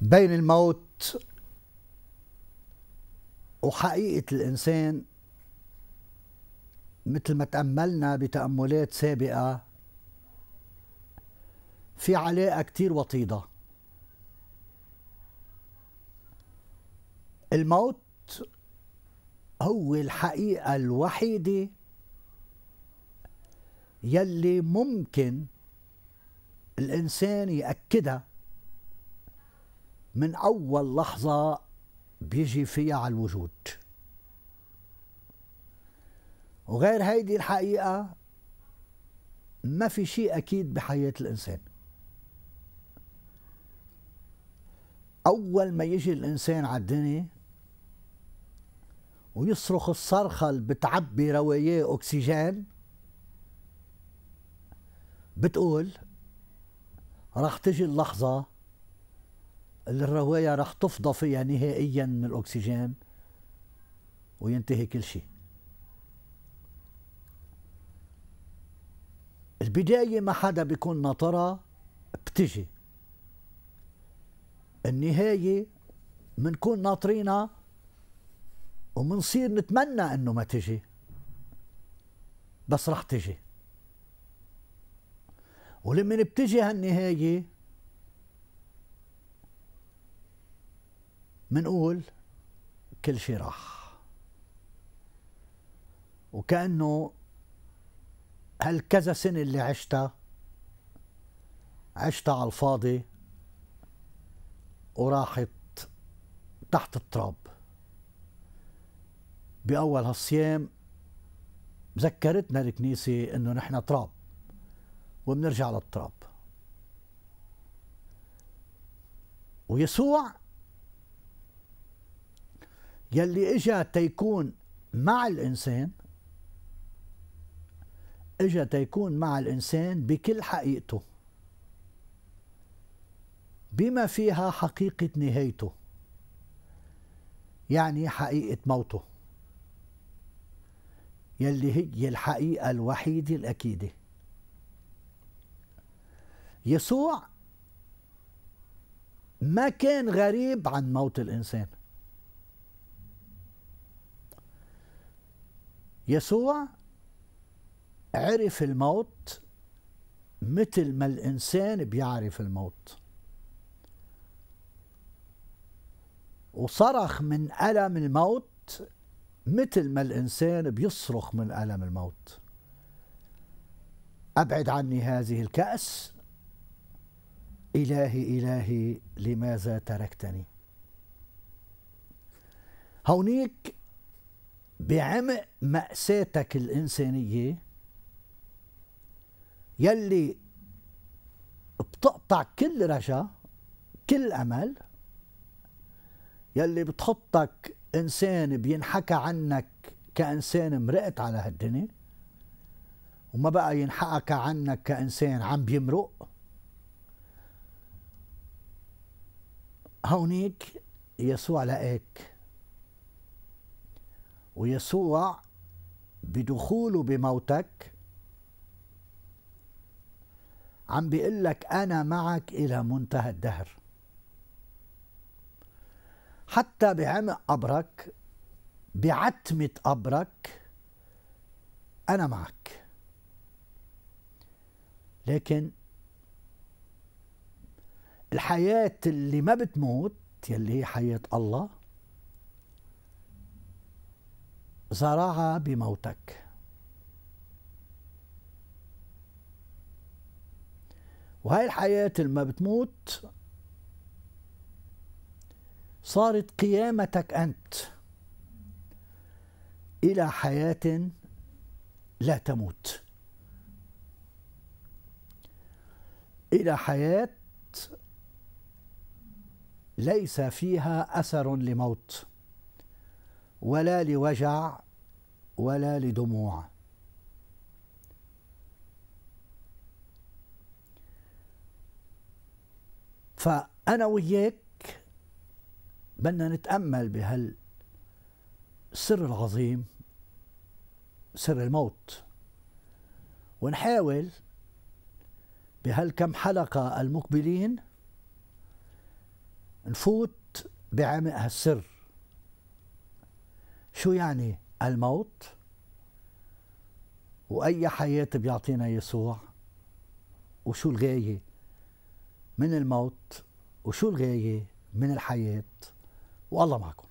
بين الموت وحقيقة الإنسان مثل ما تأملنا بتأملات سابقة في علاقة كتير وطيدة الموت هو الحقيقة الوحيدة يلي ممكن الإنسان يأكدها من أول لحظة بيجي فيها على الوجود وغير هيدي الحقيقة ما في شيء أكيد بحياة الإنسان أول ما يجي الإنسان على الدنيا ويصرخ الصرخة اللي بتعبي رواياه أكسجين بتقول راح تجي اللحظة الرواية رح تفضى فيها نهائيا من الأكسجين وينتهي كل شيء البداية ما حدا بيكون ناطرها بتجي النهاية منكون ناطرينها ومنصير نتمنى انه ما تجي بس رح تجي ولما بتجي هالنهايه منقول كل شيء راح وكأنه هالكذا سنة اللي عشتها عشتها على الفاضي وراحت تحت التراب بأول هالصيام ذكرتنا الكنيسة إنه نحن تراب وبنرجع للتراب ويسوع يلي اجى تيكون مع الانسان اجى تيكون مع الانسان بكل حقيقته بما فيها حقيقة نهايته يعني حقيقة موته يلي هي الحقيقة الوحيدة الأكيدة يسوع ما كان غريب عن موت الإنسان يسوع عرف الموت مثل ما الإنسان بيعرف الموت وصرخ من ألم الموت مثل ما الإنسان بيصرخ من ألم الموت أبعد عني هذه الكأس إلهي إلهي لماذا تركتني هونيك بعمق مأساتك الإنسانية يلي بتقطع كل رجا كل أمل يلي بتحطك إنسان بينحكى عنك كإنسان مرقت على هالدنيا وما بقى ينحكى عنك كإنسان عم بيمرق هونيك يسوع لقاك ويسوع بدخوله بموتك عم بيقول لك أنا معك إلى منتهى الدهر حتى بعمق قبرك بعتمة قبرك أنا معك لكن الحياة اللي ما بتموت يلي هي حياة الله زرعها بموتك وهاي الحياة لما بتموت صارت قيامتك أنت إلى حياة لا تموت إلى حياة ليس فيها أثر لموت ولا لوجع ولا لدموع فأنا وياك بدنا نتأمل بهالسر العظيم سر الموت ونحاول بهالكم حلقة المقبلين نفوت بعمق هالسر شو يعني الموت وأي حياة بيعطينا يسوع وشو الغاية من الموت وشو الغاية من الحياة والله معكم